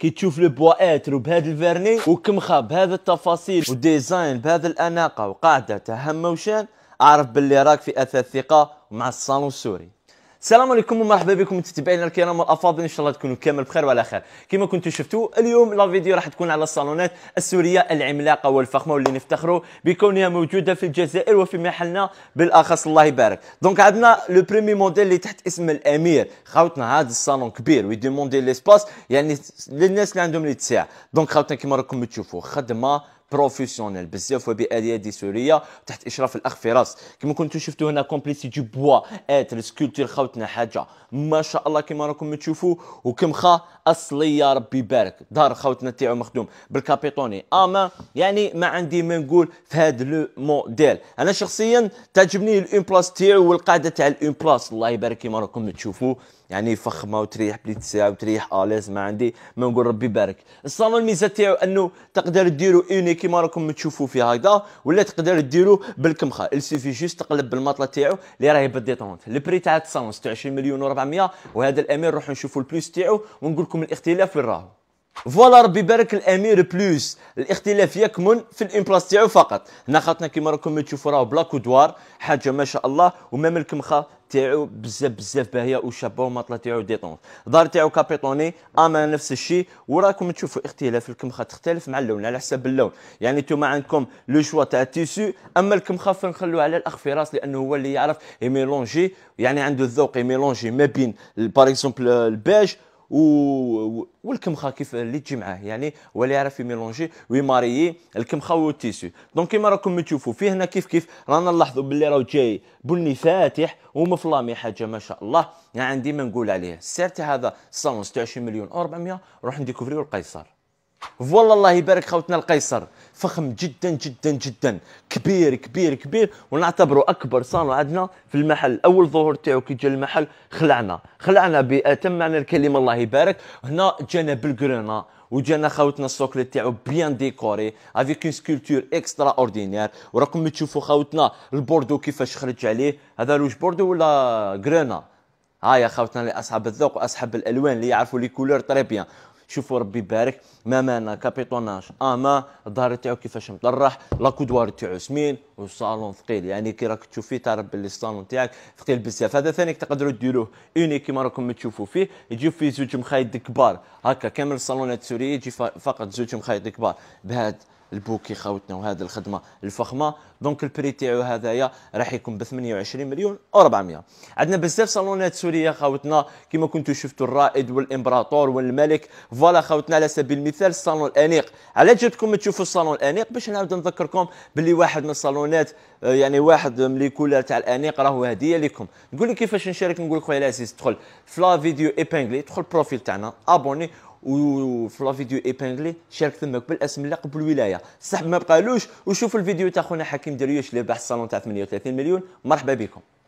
كي تشوف لو بوا اتر وبهذا الفيرني وكمخه بهذا التفاصيل وديزاين بهذا الاناقه وقاعده تهم وشان اعرف باللي راك في اثاث ثقه مع الصالون السوري السلام عليكم ومرحبا بكم متابعينا الكرام والافاضل ان شاء الله تكونوا كامل بخير وعلى خير كما كنتم شفتوا اليوم لا فيديو راح تكون على الصالونات السوريه العملاقه والفخمه واللي نفتخروا بكونها موجوده في الجزائر وفي محلنا بالاخص الله يبارك دونك عندنا لو بريمي موديل اللي تحت اسم الامير خاوتنا هذا الصالون كبير وي ويديموندي ليسباس يعني للناس اللي عندهم الاتساع دونك خاوتنا كما راكم تشوفوا خدمه بروفيسيونيل بزاف وباليه سوريه تحت اشراف الاخ فراس كما كنتو شفتوا هنا كومبليسي دي بوا ات السكولتور خاوتنا حاجه ما شاء الله كما راكم تشوفوا وكمخه اصليه ربي يبارك دار خاوتنا تاعو مخدوم بالكابيطوني اما يعني ما عندي ما نقول في هذا لو موديل انا شخصيا تعجبني الاون بلاس تاعو والقاعده تاع الاون بلاس الله يبارك كما راكم تشوفوا يعني فخمه وتريح بلي تساع وتريح اليز ما عندي ما نقول ربي يبارك الصالون الميزه تاعو انه تقدر ديرو اونيك كيما راكم تشوفوا فيها هكذا ولا تقدر ديرو بالكمخه السيفي جوست تقلب بالماطله تاعو اللي راهي بالديتونت البري تاع 26 مليون و400 وهذا الامير نروحوا نشوفوا البلوس تاعو ونقول لكم الاختلاف وين راهو فوالا ربي يبارك الامير بلوس الاختلاف يكمن في الامبلاس تاعو فقط هنا خاطرنا كيما راكم تشوفوا راه بلا كودوار حاجه ما شاء الله ومام الكمخه تاعو بزاف بزاف باهيه وشابه وماطله تاعو ديطون دار تاعو كابيتوني اما نفس الشيء وراكم تشوفوا اختلاف الكمخه تختلف مع اللون على حسب اللون يعني انتم عندكم لو شوا تاع التيسو اما الكمخه فنخلوه على الاخ فراس لانه هو اللي يعرف يميلونجي يعني عنده الذوق يميلونجي ما بين باغ اكزومبل البيج و... والكمخه كيف اللي تجي معاه يعني هو اللي يعرف يميلونجي ويماريي الكمخه والتيسو دونك كيما راكم تشوفوا فيه هنا كيف كيف رانا نلاحظوا باللي راه جاي بني فاتح ومفلامي حاجه ما شاء الله يعني ما نقول عليه السعر تاع هذا 26 مليون و400 روح نديكوفريو القيصر فوالا الله يبارك خوتنا القيصر فخم جدا جدا جدا كبير كبير كبير ونعتبره اكبر صالون عندنا في المحل اول ظهور تاعو كي جا المحل خلعنا خلعنا باتم معنى الكلمه الله يبارك هنا جانا بالكرونا وجانا خاوتنا السوكلي تاعو بيان ديكوري افيك اون سكولتور اكسترا اوردينير وراكم تشوفوا خاوتنا البوردو كيفاش خرج عليه هذا لوج بوردو ولا كرونا ها يا خاوتنا اصحاب الذوق واصحاب الالوان اللي يعرفوا لي كولور طري بيان شوفوا ربي يبارك مامانا كابيتوناج اما آه، الظهر تاعو كيفاش مطرح لا كودوار تاعو سمين والصالون ثقيل يعني كي راك تشوف فيه تعرف باللي الصالون تاعك ثقيل بزاف هذا ثاني تقدروا ديروه اوني كيما راكم تشوفوا فيه يجيو فيه زوج مخايط كبار هكا كامل الصالونات السوريه يجي فقط زوج مخايط كبار بهذا البوكي خاوتنا وهذه الخدمه الفخمه دونك البري تاعو هذايا راح يكون ب 28 مليون و400 عندنا بزاف صالونات سوريه خاوتنا كما كنتو شفتوا الرائد والامبراطور والملك فوالا خاوتنا على سبيل المثال الصالون الانيق على جاتكم تشوفوا الصالون الانيق باش نعاود نذكركم باللي واحد من الصالون التليفونات آه، يعني واحد من تاع الانيق راهو هديه لكم نقول لك كيفاش نشارك نقول لك خويا العزيز تدخل في لا فيديو ايبانغلي تدخل البروفيل تاعنا ابوني وفي لا فيديو ايبانغلي شارك تماك بالاسم اللقب بالولايه صح ما بقالوش وشوف الفيديو تاع خونا حكيم دريوش اللي باع الصالون تاع 38 مليون مرحبا بكم